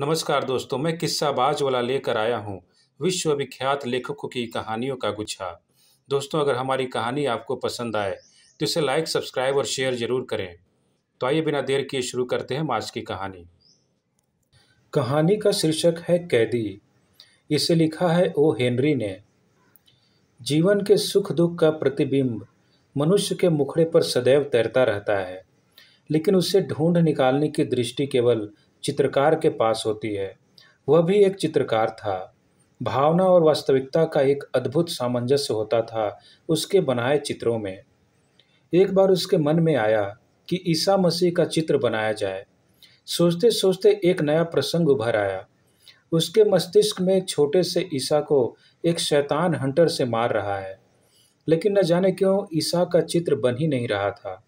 नमस्कार दोस्तों मैं किस्सा वाला लेकर आया हूँ विश्वविख्यात लेखकों की कहानियों का गुच्छा दोस्तों अगर हमारी कहानी आपको पसंद आए तो इसे लाइक सब्सक्राइब और शेयर जरूर करें तो आइए बिना देर किए शुरू करते हैं आज की कहानी कहानी का शीर्षक है कैदी इसे लिखा है ओ हेनरी ने जीवन के सुख दुख का प्रतिबिंब मनुष्य के मुखड़े पर सदैव तैरता रहता है लेकिन उसे ढूंढ निकालने की दृष्टि केवल चित्रकार के पास होती है वह भी एक चित्रकार था भावना और वास्तविकता का एक अद्भुत सामंजस्य होता था उसके बनाए चित्रों में एक बार उसके मन में आया कि ईसा मसीह का चित्र बनाया जाए सोचते सोचते एक नया प्रसंग उभर आया उसके मस्तिष्क में छोटे से ईसा को एक शैतान हंटर से मार रहा है लेकिन न जाने क्यों ईसा का चित्र बन ही नहीं रहा था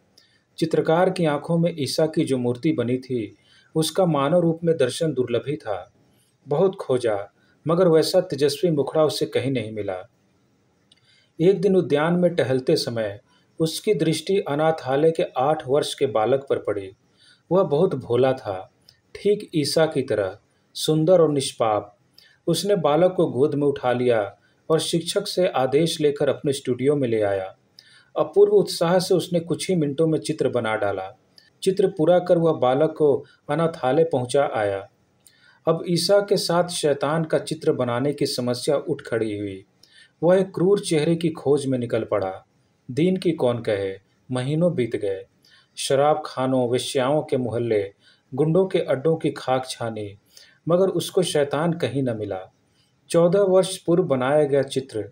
चित्रकार की आंखों में ईसा की जो मूर्ति बनी थी उसका मानव रूप में दर्शन दुर्लभ ही था बहुत खोजा मगर वैसा तेजस्वी मुखड़ा उसे कहीं नहीं मिला एक दिन उद्यान में टहलते समय उसकी दृष्टि अनाथालय के आठ वर्ष के बालक पर पड़ी वह बहुत भोला था ठीक ईसा की तरह सुंदर और निष्पाप उसने बालक को गोद में उठा लिया और शिक्षक से आदेश लेकर अपने स्टूडियो में ले आया अपूर्व उत्साह से उसने कुछ ही मिनटों में चित्र बना डाला चित्र पूरा कर वह बालक को अनाथालय पहुंचा आया अब ईसा के साथ शैतान का चित्र बनाने की समस्या उठ खड़ी हुई वह एक क्रूर चेहरे की खोज में निकल पड़ा दिन की कौन कहे महीनों बीत गए शराब खानों वेश्याओं के मोहल्ले गुंडों के अड्डों की खाक छानी मगर उसको शैतान कहीं न मिला चौदह वर्ष पूर्व बनाया गया चित्र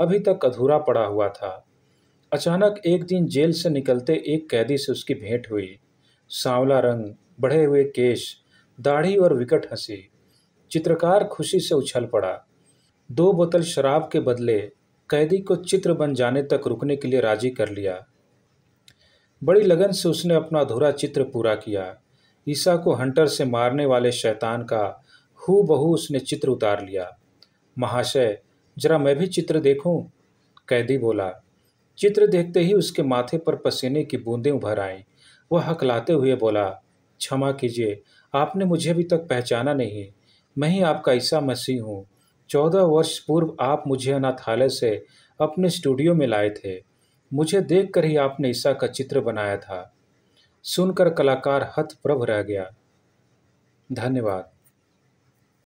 अभी तक अधूरा पड़ा हुआ था अचानक एक दिन जेल से निकलते एक कैदी से उसकी भेंट हुई सांवला रंग बढ़े हुए केश दाढ़ी और विकट हंसी चित्रकार खुशी से उछल पड़ा दो बोतल शराब के बदले कैदी को चित्र बन जाने तक रुकने के लिए राजी कर लिया बड़ी लगन से उसने अपना अधूरा चित्र पूरा किया ईसा को हंटर से मारने वाले शैतान का हु बहू उसने चित्र उतार लिया महाशय जरा मैं भी चित्र देखूं? कैदी बोला चित्र देखते ही उसके माथे पर पसीने की बूंदें उभर आईं वह हकलाते हुए बोला क्षमा कीजिए आपने मुझे अभी तक पहचाना नहीं मैं ही आपका ईसा मसीह हूँ चौदह वर्ष पूर्व आप मुझे अनाथालय से अपने स्टूडियो में लाए थे मुझे देखकर ही आपने ईसा का चित्र बनाया था सुनकर कलाकार हथप्रभ रह गया धन्यवाद